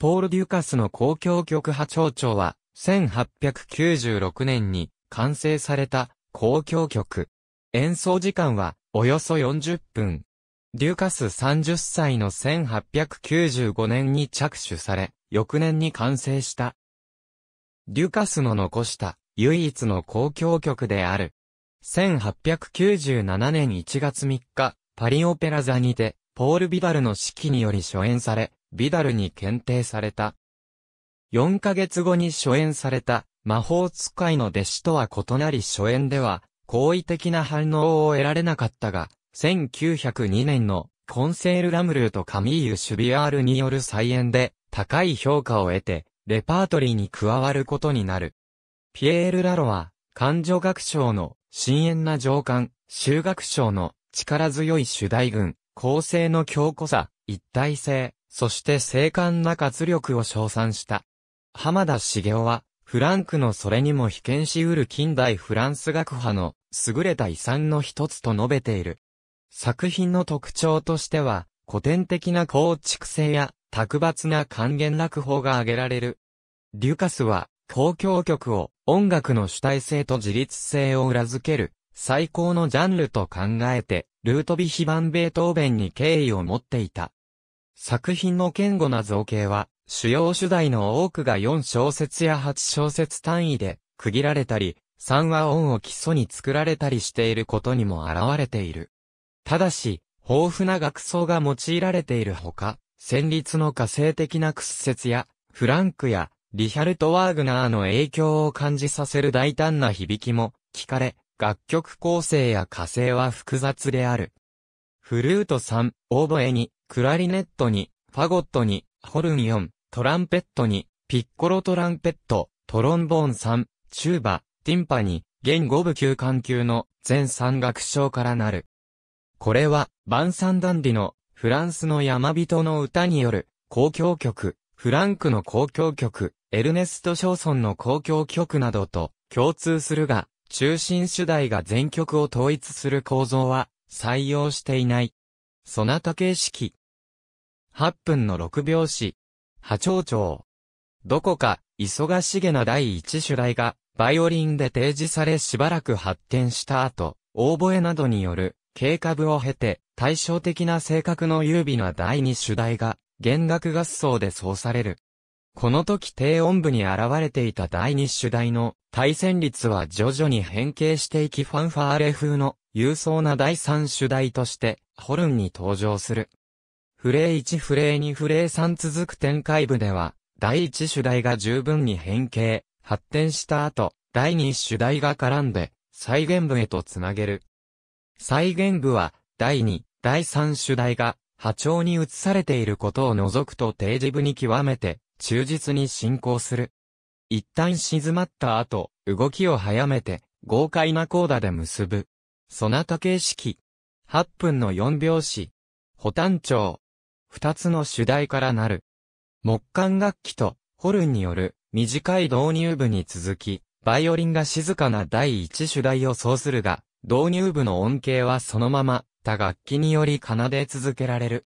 ポール・デュカスの公共曲派町長は、1896年に完成された公共曲。演奏時間はおよそ40分。デュカス30歳の1895年に着手され、翌年に完成した。デュカスの残した唯一の公共曲である。1897年1月3日、パリオペラ座にて、ポール・ビバルの指揮により初演され、ビダルに検定された。4ヶ月後に初演された、魔法使いの弟子とは異なり初演では、好意的な反応を得られなかったが、1902年のコンセール・ラムルーとカミーユ・シュビアールによる再演で、高い評価を得て、レパートリーに加わることになる。ピエール・ラロは、感情学賞の、深淵な上官、修学賞の、力強い主題群、構成の強固さ、一体性、そして精悍な活力を称賛した。浜田茂雄は、フランクのそれにも被験し得る近代フランス学派の優れた遺産の一つと述べている。作品の特徴としては、古典的な構築性や、卓抜な還元落法が挙げられる。デュカスは、公共曲を音楽の主体性と自律性を裏付ける、最高のジャンルと考えて、ルートビヒ版ベートーベンに敬意を持っていた。作品の堅固な造形は、主要主題の多くが4小節や8小節単位で区切られたり、3話音を基礎に作られたりしていることにも現れている。ただし、豊富な楽装が用いられているほか、旋律の火星的な屈折や、フランクや、リヒャルト・ワーグナーの影響を感じさせる大胆な響きも聞かれ、楽曲構成や火星は複雑である。フルート3、オーボエに、クラリネットに、ファゴットに、ホルン4、トランペットに、ピッコロトランペット、トロンボーン3、チューバ、ティンパに、現5部級管級の全3楽章からなる。これは、バンサンダンディのフランスの山人の歌による公共曲、フランクの公共曲、エルネスト・ショーソンの公共曲などと共通するが、中心主題が全曲を統一する構造は採用していない。そなた形式。8分の6拍子。波長長。どこか、忙しげな第一主題が、バイオリンで提示されしばらく発展した後、オーボエなどによる、経過部を経て、対照的な性格の優美な第二主題が、弦楽合奏で奏される。この時低音部に現れていた第二主題の対戦率は徐々に変形していきファンファーレ風の勇壮な第三主題としてホルンに登場する。フレー1フレー2フレー3続く展開部では、第1主題が十分に変形、発展した後、第2主題が絡んで、再現部へとつなげる。再現部は、第2、第3主題が、波長に移されていることを除くと定時部に極めて、忠実に進行する。一旦静まった後、動きを早めて、豪快なコーダで結ぶ。そなた形式、8分の4拍子、保単調、2つの主題からなる。木管楽器とホルンによる短い導入部に続き、バイオリンが静かな第1主題を奏するが、導入部の音形はそのまま、他楽器により奏で続けられる。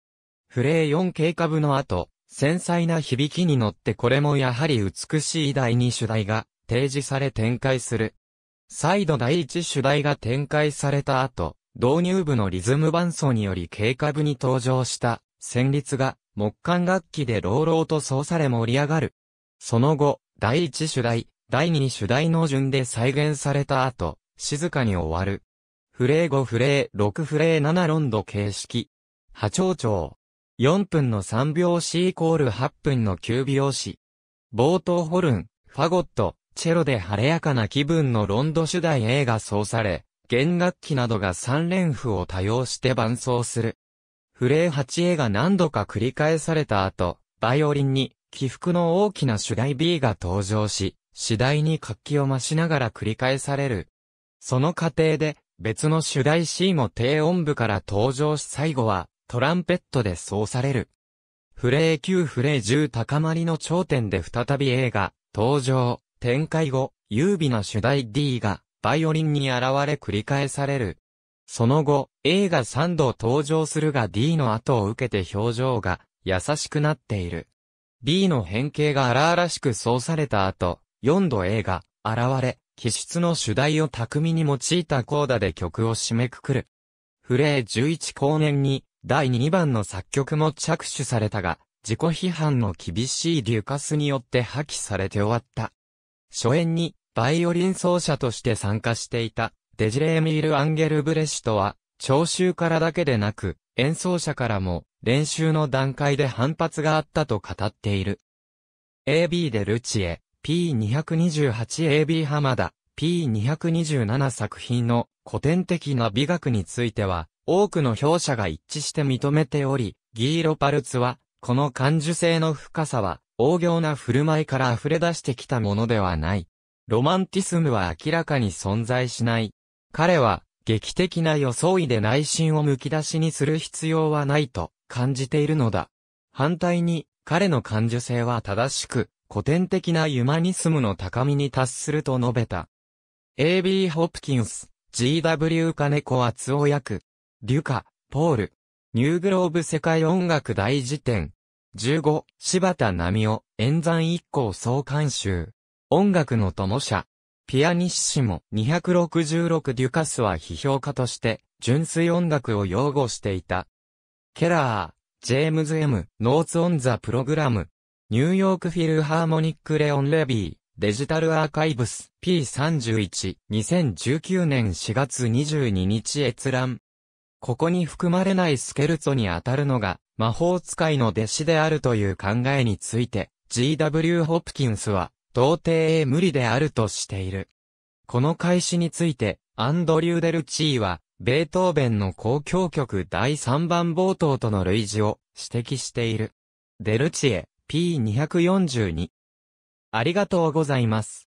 フレー4経過部の後、繊細な響きに乗ってこれもやはり美しい第2主題が提示され展開する。再度第1主題が展開された後、導入部のリズム伴奏により軽画部に登場した旋律が木管楽器で朗々と奏され盛り上がる。その後、第一主題、第二主題の順で再現された後、静かに終わる。フレー5フレー6フレー7ロンド形式。波長長。4分の3拍子イコール8分の9拍子。冒頭ホルン、ファゴット、チェロで晴れやかな気分のロンド主題 A が奏され、弦楽器などが三連符を多用して伴奏する。フレー 8A が何度か繰り返された後、バイオリンに起伏の大きな主題 B が登場し、次第に活気を増しながら繰り返される。その過程で別の主題 C も低音部から登場し最後はトランペットで奏される。フレー9フレー10高まりの頂点で再び A が登場。展開後、優美な主題 D がバイオリンに現れ繰り返される。その後、A が3度登場するが D の後を受けて表情が優しくなっている。B の変形が荒々しくそうされた後、4度 A が現れ、気質の主題を巧みに用いたコーダで曲を締めくくる。フレー11後年に第2番の作曲も着手されたが、自己批判の厳しいデュカスによって破棄されて終わった。初演にバイオリン奏者として参加していた、デジレーミール・アンゲルブレシュトは、聴衆からだけでなく、演奏者からも、練習の段階で反発があったと語っている。AB でルチエ、P228AB 浜田、P227 作品の古典的な美学については、多くの評者が一致して認めており、ギーロパルツは、この感受性の深さは、大行な振る舞いから溢れ出してきたものではない、ロマンティスムは明らかに存在しない。彼は、劇的な装いで内心をむき出しにする必要はないと感じているのだ。反対に、彼の感受性は正しく、古典的なユマニスムの高みに達すると述べた。A.B. ホプキンス、G.W. コアツオ役、リュカ、ポール、ニューグローブ世界音楽大辞典、15、柴田奈美夫、演算一行総監修。音楽の友者、ピアニッシモ266デュカスは批評家として、純粋音楽を擁護していた。ケラー、ジェームズ・ M、ノーツ・オン・ザ・プログラム、ニューヨーク・フィルハーモニック・レオン・レビー、デジタル・アーカイブス、P31、2019年4月22日閲覧。ここに含まれないスケルツォにあたるのが、魔法使いの弟子であるという考えについて、G.W. ホプキンスは、到底無理であるとしている。この開始について、アンドリュー・デルチーは、ベートーベンの公共曲第3番冒頭との類似を指摘している。デルチエ P242 ありがとうございます。